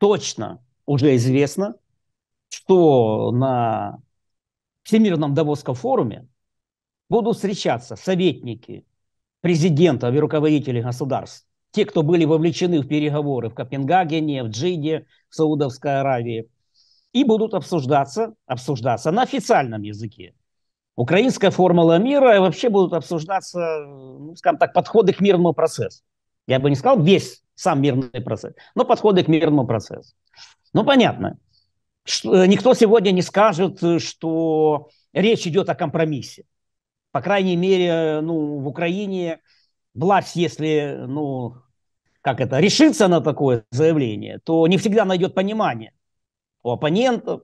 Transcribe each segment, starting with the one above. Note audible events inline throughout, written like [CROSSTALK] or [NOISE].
точно уже известно, что на Всемирном Давосском форуме будут встречаться советники президента, и руководителей государств, те, кто были вовлечены в переговоры в Копенгагене, в Джиде, в Саудовской Аравии, и будут обсуждаться, обсуждаться на официальном языке. Украинская формула мира и вообще будут обсуждаться, ну, скажем так, подходы к мирному процессу. Я бы не сказал весь сам мирный процесс, но подходы к мирному процессу. Ну, понятно. Что, э, никто сегодня не скажет, э, что речь идет о компромиссе. По крайней мере, э, ну, в Украине власть, если, ну, как это, решится на такое заявление, то не всегда найдет понимание у оппонентов,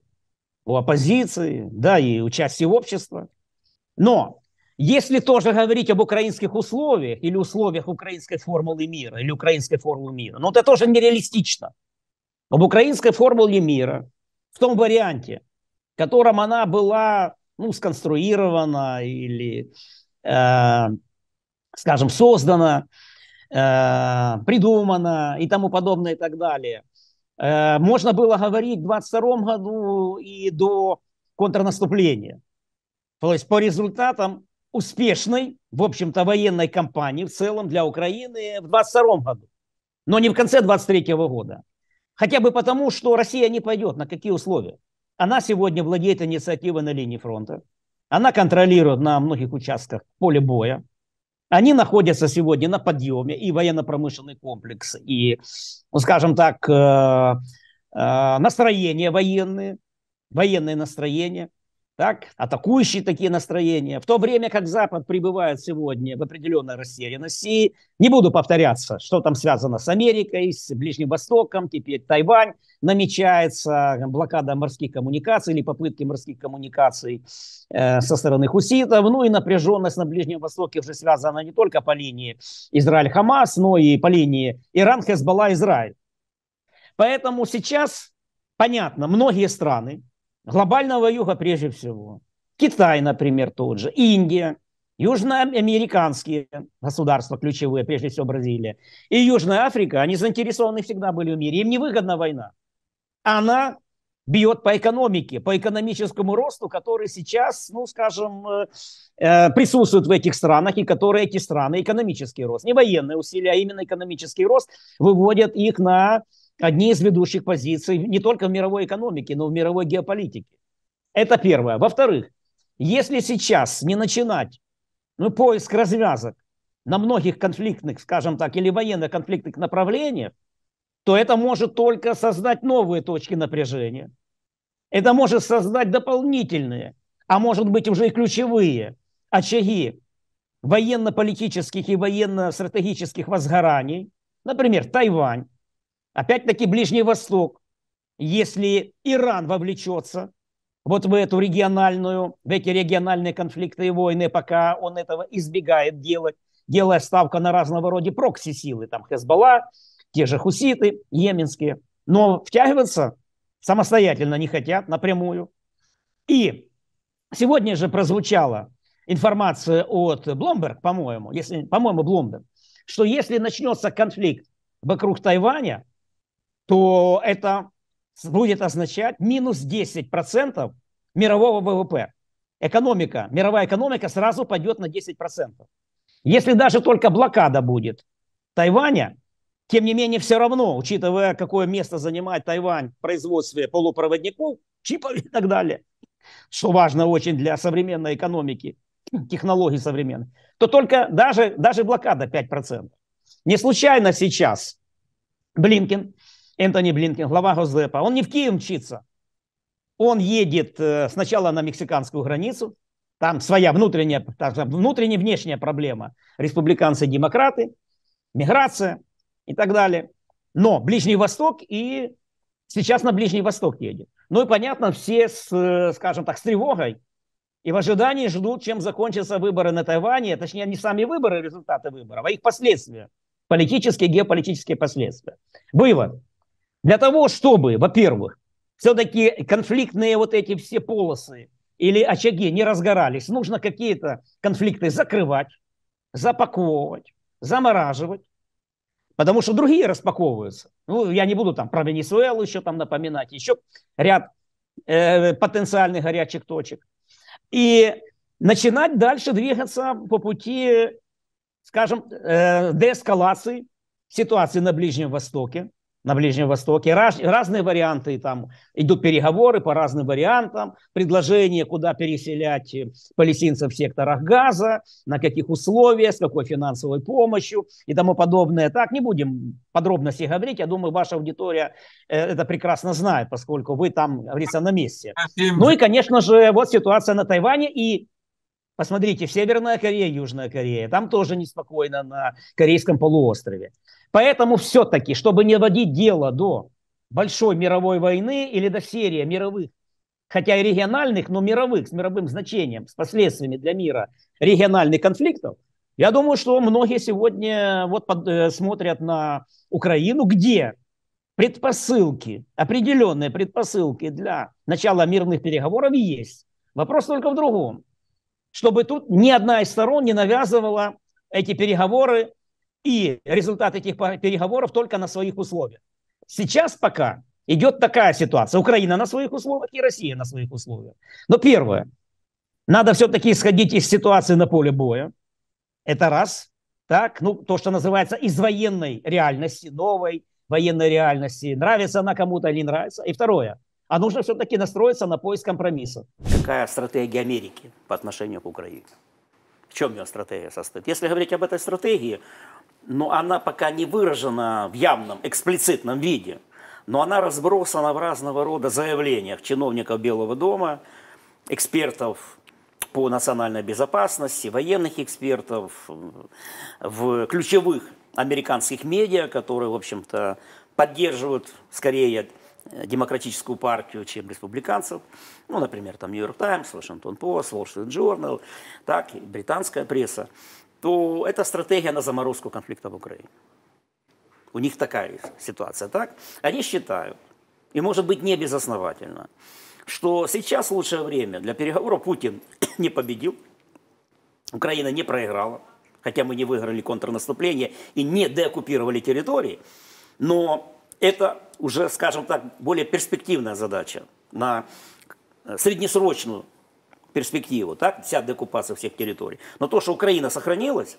у оппозиции, да, и у части общества. Но если тоже говорить об украинских условиях или условиях украинской формулы мира, или украинской формулы мира, но ну, это тоже нереалистично. Об украинской формуле мира в том варианте, в котором она была ну, сконструирована или, э, скажем, создана, э, придумана и тому подобное и так далее. Э, можно было говорить в 22 году и до контрнаступления. То есть по результатам успешной, в общем-то, военной кампании в целом для Украины в 22 году, но не в конце 23 года. Хотя бы потому, что Россия не пойдет, на какие условия. Она сегодня владеет инициативой на линии фронта. Она контролирует на многих участках поле боя. Они находятся сегодня на подъеме, и военно-промышленный комплекс, и, ну, скажем так, э, э, настроения военные, военные настроения так, атакующие такие настроения, в то время как Запад пребывает сегодня в определенной растерянности. Не буду повторяться, что там связано с Америкой, с Ближним Востоком, теперь Тайвань намечается, э, блокада морских коммуникаций или попытки морских коммуникаций э, со стороны хуситов. Ну и напряженность на Ближнем Востоке уже связана не только по линии Израиль-Хамас, но и по линии Иран-Хезбалла-Израиль. Поэтому сейчас, понятно, многие страны, глобального юга прежде всего. Китай, например, тот же, Индия, южноамериканские государства ключевые, прежде всего Бразилия, и Южная Африка, они заинтересованы всегда были в мире, им невыгодна война. Она бьет по экономике, по экономическому росту, который сейчас, ну, скажем, э, э, присутствует в этих странах, и которые эти страны, экономический рост, не военные усилия, а именно экономический рост, выводят их на одни из ведущих позиций не только в мировой экономике, но и в мировой геополитике. Это первое. Во-вторых, если сейчас не начинать ну, поиск развязок на многих конфликтных, скажем так, или военно-конфликтных направлениях, то это может только создать новые точки напряжения. Это может создать дополнительные, а может быть уже и ключевые очаги военно-политических и военно-стратегических возгораний. Например, Тайвань, Опять-таки Ближний Восток. Если Иран вовлечется вот в эту региональную, в эти региональные конфликты и войны, пока он этого избегает делать, делая ставка на разного рода прокси-силы, там Хезбалла, те же хуситы, йеменские, но втягиваться самостоятельно не хотят напрямую. И сегодня же прозвучала информация от Бломберг, по-моему, если, по-моему, Бломберг, что если начнется конфликт вокруг Тайваня, то это будет означать минус 10% мирового ВВП. Экономика, мировая экономика сразу пойдет на 10%. Если даже только блокада будет Тайваня, тем не менее, все равно, учитывая, какое место занимает Тайвань в производстве полупроводников, чипов и так далее, что важно очень для современной экономики, технологий современных, то только даже, даже блокада 5%. Не случайно сейчас Блинкин Энтони Блинкен, глава Госдепа, он не в Киев мчится. Он едет э, сначала на мексиканскую границу, там своя внутренняя, внутренняя внешняя проблема. Республиканцы, демократы, миграция и так далее. Но Ближний Восток и сейчас на Ближний Восток едет. Ну и понятно, все, с, э, скажем так, с тревогой и в ожидании ждут, чем закончатся выборы на Тайване, точнее, не сами выборы, а результаты выборов, а их последствия, политические, геополитические последствия. Вывод. Для того, чтобы, во-первых, все-таки конфликтные вот эти все полосы или очаги не разгорались, нужно какие-то конфликты закрывать, запаковывать, замораживать, потому что другие распаковываются. Ну, я не буду там про Венесуэлу еще там напоминать, еще ряд э, потенциальных горячих точек. И начинать дальше двигаться по пути, скажем, э, деэскалации ситуации на Ближнем Востоке, на Ближнем Востоке. Раз, разные варианты там идут переговоры по разным вариантам, предложения, куда переселять э, палестинцев в секторах Газа, на каких условиях, с какой финансовой помощью и тому подобное. Так, не будем подробности говорить. Я думаю, ваша аудитория э, это прекрасно знает, поскольку вы там, говорится, на месте. Спасибо. Ну и, конечно же, вот ситуация на Тайване и Посмотрите, в Северная Корея, Южная Корея, там тоже неспокойно на Корейском полуострове. Поэтому все-таки, чтобы не водить дело до большой мировой войны или до серии мировых, хотя и региональных, но мировых, с мировым значением, с последствиями для мира региональных конфликтов, я думаю, что многие сегодня вот под, э, смотрят на Украину, где предпосылки, определенные предпосылки для начала мирных переговоров есть. Вопрос только в другом чтобы тут ни одна из сторон не навязывала эти переговоры и результат этих переговоров только на своих условиях. Сейчас пока идет такая ситуация. Украина на своих условиях и Россия на своих условиях. Но первое, надо все-таки исходить из ситуации на поле боя. Это раз. Так, ну, то, что называется из военной реальности, новой военной реальности. Нравится она кому-то или не нравится. И второе, а нужно все-таки настроиться на поиск компромисса. Какая стратегия Америки по отношению к Украине? В чем ее стратегия состоит? Если говорить об этой стратегии, но ну, она пока не выражена в явном, эксплицитном виде, но она разбросана в разного рода заявлениях чиновников Белого дома, экспертов по национальной безопасности, военных экспертов, в ключевых американских медиа, которые, в общем-то, поддерживают скорее демократическую партию, чем республиканцев. Ну, например, там Нью-Йорк Таймс, Вашингтон Пост, Washington Journal, так, и британская пресса, то это стратегия на заморозку конфликта в Украине. У них такая ситуация, так? Они считают, и может быть не безосновательно, что сейчас лучшее время для переговоров. Путин [COUGHS] не победил, Украина не проиграла, хотя мы не выиграли контрнаступление и не деоккупировали территории, но это уже, скажем так, более перспективная задача на э, среднесрочную перспективу, так, вся декупация всех территорий. Но то, что Украина сохранилась,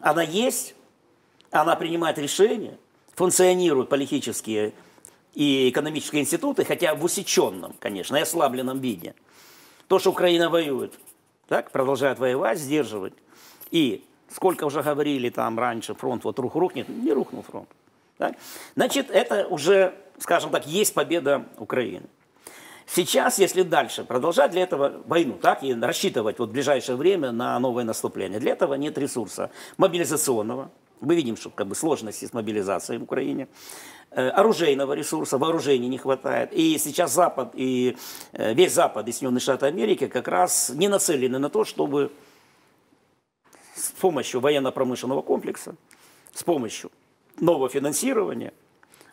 она есть, она принимает решения, функционируют политические и экономические институты, хотя в усеченном, конечно, и ослабленном виде. То, что Украина воюет, так, продолжает воевать, сдерживать. И сколько уже говорили там раньше, фронт вот рух рухнет, не рухнул фронт. Да? Значит, это уже, скажем так, есть победа Украины. Сейчас, если дальше продолжать для этого войну, так, и рассчитывать вот в ближайшее время на новое наступление, для этого нет ресурса мобилизационного, мы видим, что как бы, сложности с мобилизацией в Украине, э, оружейного ресурса, вооружений не хватает. И сейчас Запад, и э, весь Запад, и Соединенные Штаты Америки как раз не нацелены на то, чтобы с помощью военно-промышленного комплекса, с помощью нового финансирования –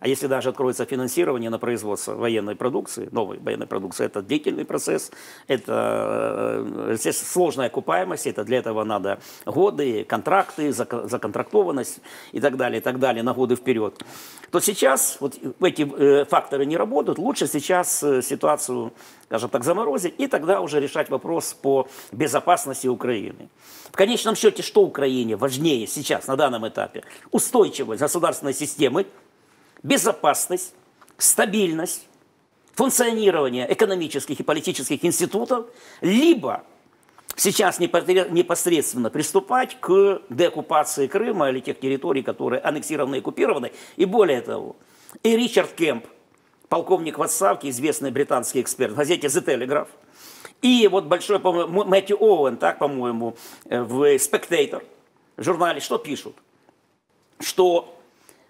а если даже откроется финансирование на производство военной продукции, новой военной продукции, это длительный процесс, это э, сложная окупаемость, это для этого надо годы, контракты, законтрактованность и так далее, и так далее, на годы вперед. То сейчас вот эти э, факторы не работают, лучше сейчас э, ситуацию, скажем так, заморозить и тогда уже решать вопрос по безопасности Украины. В конечном счете, что Украине важнее сейчас, на данном этапе? Устойчивость государственной системы, безопасность, стабильность, функционирование экономических и политических институтов, либо сейчас непосредственно приступать к деоккупации Крыма или тех территорий, которые аннексированы и оккупированы. И более того, и Ричард Кемп, полковник в отставке, известный британский эксперт в газете «The Telegraph», и вот большой, по-моему, Мэтью Оуэн, так, по-моему, э, в Spectator журнале что пишут? Что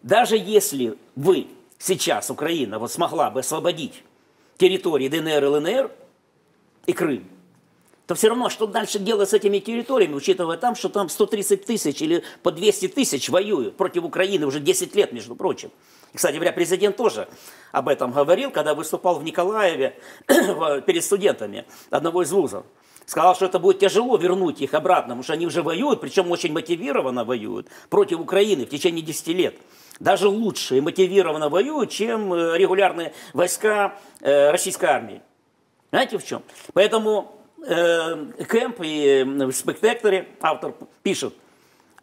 даже если вы сейчас, Украина, вот смогла бы освободить территории ДНР и ЛНР и Крым, то все равно, что дальше делать с этими территориями, учитывая там, что там 130 тысяч или по 200 тысяч воюют против Украины уже 10 лет, между прочим. И, кстати говоря, президент тоже об этом говорил, когда выступал в Николаеве [CLEARS THROAT] перед студентами одного из вузов сказал, что это будет тяжело вернуть их обратно, потому что они уже воюют, причем очень мотивированно воюют против Украины в течение 10 лет. Даже лучше и мотивированно воюют, чем э, регулярные войска э, российской армии. Знаете в чем? Поэтому э, Кэмп и в э, спектакторе автор пишет,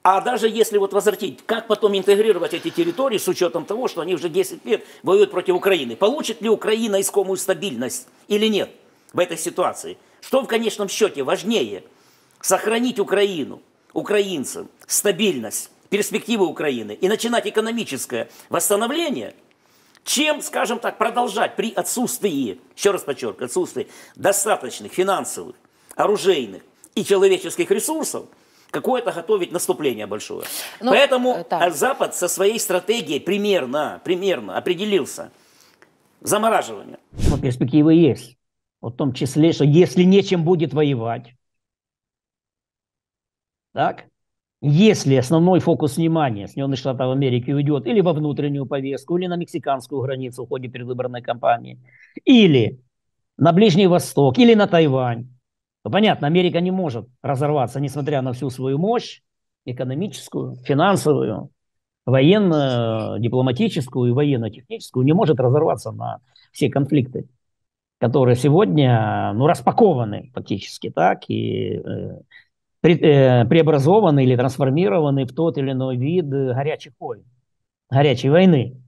а даже если вот возвратить, как потом интегрировать эти территории с учетом того, что они уже 10 лет воюют против Украины? Получит ли Украина искомую стабильность или нет в этой ситуации? Что в конечном счете важнее? Сохранить Украину, украинцам, стабильность, перспективы Украины и начинать экономическое восстановление, чем, скажем так, продолжать при отсутствии, еще раз подчеркиваю, отсутствии достаточных финансовых, оружейных и человеческих ресурсов, какое-то готовить наступление большое. Ну, Поэтому э, так. Запад со своей стратегией примерно, примерно определился. Замораживание. Но перспективы есть в том числе, что если нечем будет воевать, так, если основной фокус внимания Соединенных Штатов Америки уйдет или во внутреннюю повестку, или на мексиканскую границу в ходе предвыборной кампании, или на Ближний Восток, или на Тайвань, то понятно, Америка не может разорваться, несмотря на всю свою мощь экономическую, финансовую, военно-дипломатическую и военно-техническую, не может разорваться на все конфликты которые сегодня э, ну, распакованы фактически так и э, э, преобразованы или трансформированы в тот или иной вид э, горячих войн, горячей войны.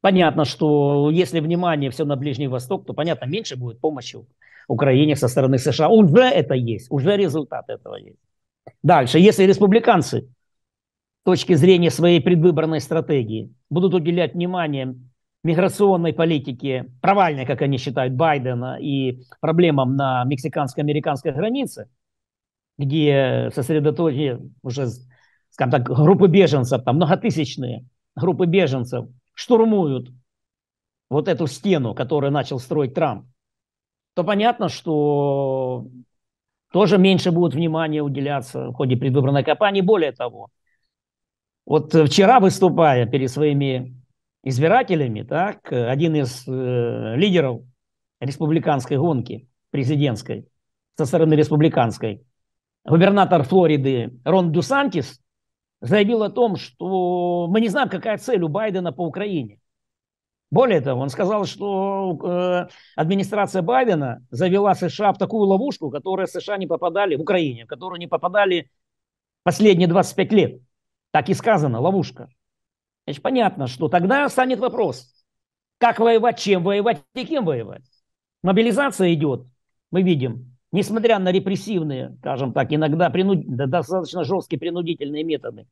Понятно, что если внимание все на Ближний Восток, то, понятно, меньше будет помощи Украине со стороны США. Уже это есть, уже результат этого есть. Дальше, если республиканцы с точки зрения своей предвыборной стратегии будут уделять внимание миграционной политики провальной, как они считают, Байдена и проблемам на мексиканско-американской границе, где сосредоточены уже, скажем так, группы беженцев, там многотысячные группы беженцев штурмуют вот эту стену, которую начал строить Трамп, то понятно, что тоже меньше будет внимания уделяться в ходе предвыборной кампании. Более того, вот вчера, выступая перед своими избирателями, так, один из э, лидеров республиканской гонки президентской, со стороны республиканской, губернатор Флориды Рон Дюсантис заявил о том, что мы не знаем, какая цель у Байдена по Украине. Более того, он сказал, что э, администрация Байдена завела США в такую ловушку, в которую США не попадали в Украине, в которую не попадали последние 25 лет. Так и сказано, ловушка. Значит, понятно, что тогда станет вопрос, как воевать, чем воевать и кем воевать. Мобилизация идет, мы видим, несмотря на репрессивные, скажем так, иногда принуд... достаточно жесткие принудительные методы,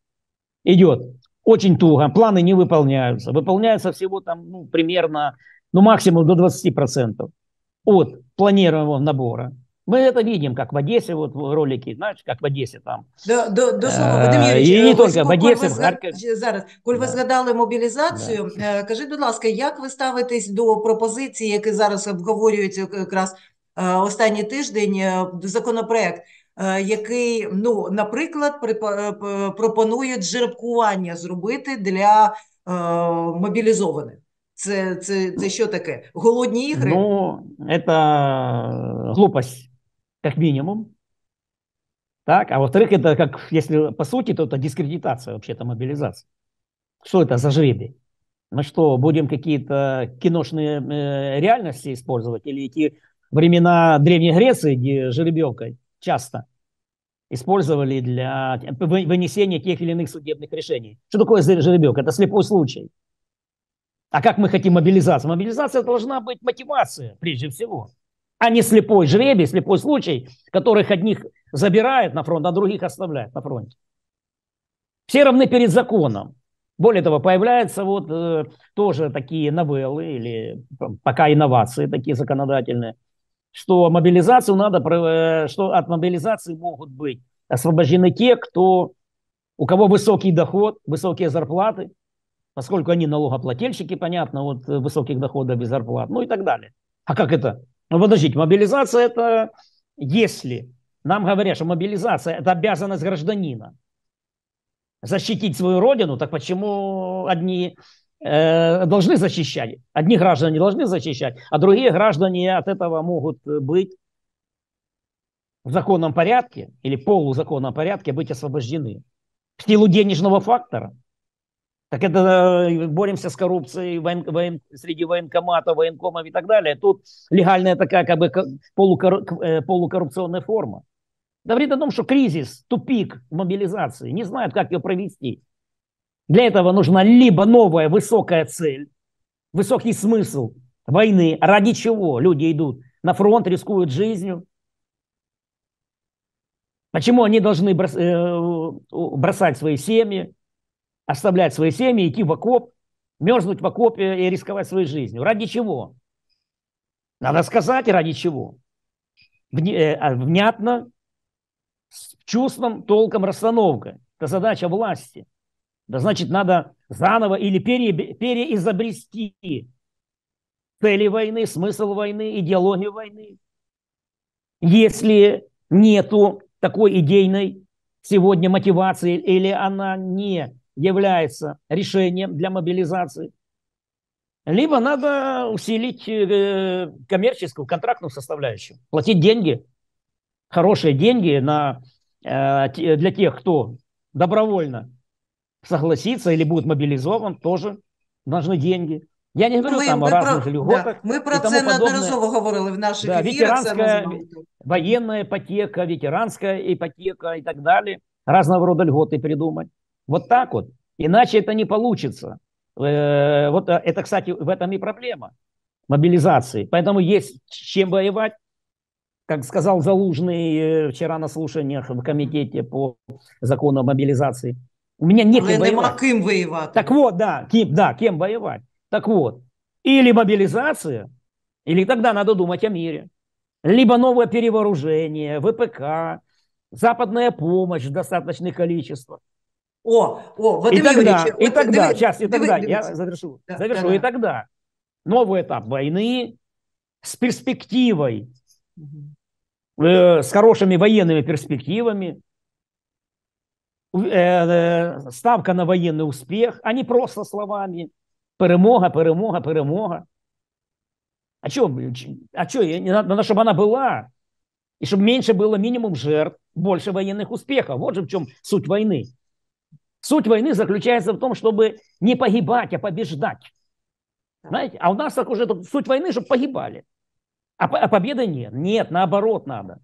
идет очень туго, планы не выполняются. Выполняется всего там ну, примерно, ну максимум до 20% от планируемого набора. Мы это видим, как в Одессе, вот в ролике, знаешь, как в Одессе там. До, до, до э, слова, Вадим Юрійович, і не э, тільки в Одесі, в Харкові. Зараз, коли да. ви згадали мобілізацію, да. кажіть, будь ласка, як ви ставитесь до пропозиції, які зараз обговорюють якраз е, останній тиждень, е, законопроект, е, який, ну, наприклад, пропонує жеребкування зробити для мобілізованих? Це, це, це що таке? Голодні ігри? Ну, це глупость. как минимум. Так, а во-вторых, это как, если по сути, то это дискредитация вообще-то мобилизации. Что это за жребий? Мы что, будем какие-то киношные э, реальности использовать или эти времена Древней Греции, где жеребьевка часто использовали для вынесения тех или иных судебных решений. Что такое жеребьевка? Это слепой случай. А как мы хотим мобилизацию? Мобилизация должна быть мотивация, прежде всего а не слепой жребий, слепой случай, которых одних забирает на фронт, а других оставляет на фронте. Все равны перед законом. Более того, появляются вот э, тоже такие новеллы или пока инновации такие законодательные, что мобилизацию надо, э, что от мобилизации могут быть освобождены те, кто, у кого высокий доход, высокие зарплаты, поскольку они налогоплательщики, понятно, вот э, высоких доходов и зарплат, ну и так далее. А как это? Ну, подождите, мобилизация это если нам говорят, что мобилизация это обязанность гражданина защитить свою родину, так почему одни э, должны защищать, одни граждане должны защищать, а другие граждане от этого могут быть в законном порядке или полузаконном порядке быть освобождены в силу денежного фактора – так это э, боремся с коррупцией воен, воен, среди военкоматов, военкомов и так далее. Тут легальная такая как бы полукор, э, полукоррупционная форма. Говорит о том, что кризис, тупик мобилизации, не знают, как ее провести. Для этого нужна либо новая высокая цель, высокий смысл войны, ради чего люди идут на фронт, рискуют жизнью. Почему они должны э, бросать свои семьи, оставлять свои семьи, идти в окоп, мерзнуть в окопе и рисковать своей жизнью. Ради чего? Надо сказать, ради чего. Э, а, внятно, с чувством, толком, расстановка. Это задача власти. Да значит, надо заново или пере, переизобрести цели войны, смысл войны, идеологию войны. Если нету такой идейной сегодня мотивации, или она не является решением для мобилизации, либо надо усилить э, коммерческую, контрактную составляющую, платить деньги, хорошие деньги на, э, для тех, кто добровольно согласится или будет мобилизован, тоже нужны деньги. Я не говорю ми, там ми о разных льготах. Да, ми про це неодноразово говорили в наших да, ветеранская военная воєнна ветеранская ветеранська и так далее, Разного рода льготы придумать. Вот так вот. Иначе это не получится. Э, вот э, это, кстати, в этом и проблема мобилизации. Поэтому есть с чем воевать. Как сказал Залужный э, вчера на слушаниях в комитете по закону о мобилизации, у меня нет Але воевать. нема воевать. Так вот, да, кем, да, кем воевать. Так вот, или мобилизация, или тогда надо думать о мире. Либо новое перевооружение, ВПК, западная помощь в достаточных количествах. О, о, Вадим и тогда, И тогда, сейчас, и тогда, я завершу. завершу. и тогда новый этап войны с перспективой, э, с хорошими военными перспективами, э, э, ставка на военный успех, а не просто словами перемога, перемога, перемога. А что, а чё, надо, чтобы она была, и чтобы меньше было минимум жертв, больше военных успехов. Вот же в чем суть войны. Суть войны заключается в том, чтобы не погибать, а побеждать. Знаете? А у нас так уже суть войны, чтобы погибали. А, а победы нет. Нет, наоборот надо.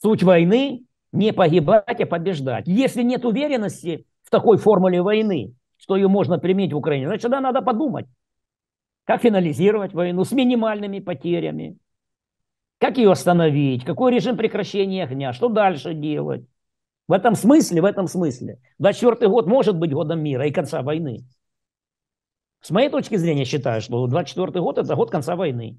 Суть войны не погибать, а побеждать. Если нет уверенности в такой формуле войны, что ее можно применить в Украине, значит, тогда надо подумать, как финализировать войну с минимальными потерями, как ее остановить, какой режим прекращения огня, что дальше делать. В этом смысле, в этом смысле. 24 год может быть годом мира и конца войны. С моей точки зрения, считаю, что 24 год – это год конца войны.